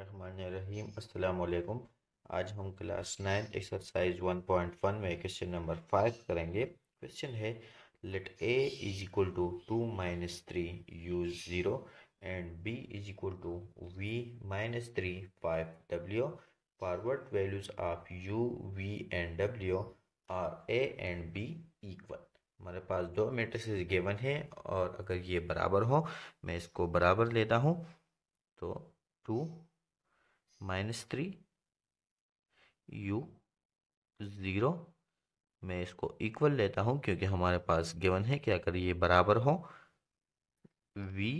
अस्सलाम वालेकुम आज हम class nine exercise one point one में क्वेश्चन नंबर फाइव करेंगे क्वेश्चन है let A is equal to two minus three U zero and B is equal to V minus three five W forward values of U V and W are A and B equal हमारे पास दो matrices given है और अगर ये बराबर हो मैं इसको बराबर लेता हूँ तो two minus three U zero मैं इसको इक्वल लेता हूँ क्योंकि हमारे पास गिवन है कि अगर ये बराबर हो वी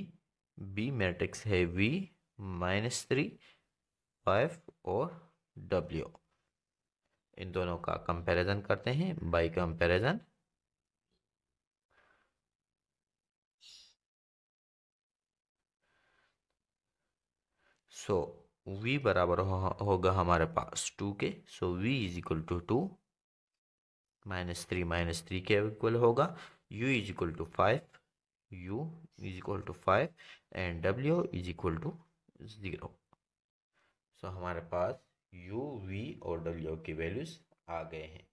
बी मैट्रिक्स है वी माइनस थ्री फाइव और डब्ल्यू इन दोनों का कंपैरिजन करते हैं by comparison so so, V बराबर हो, होगा हमारे पास टू के so V is equal to two minus three minus three के इक्वल होगा U is equal to five U is equal to five and W is equal to zero so हमारे पास यू वी और W की values आ गए हैं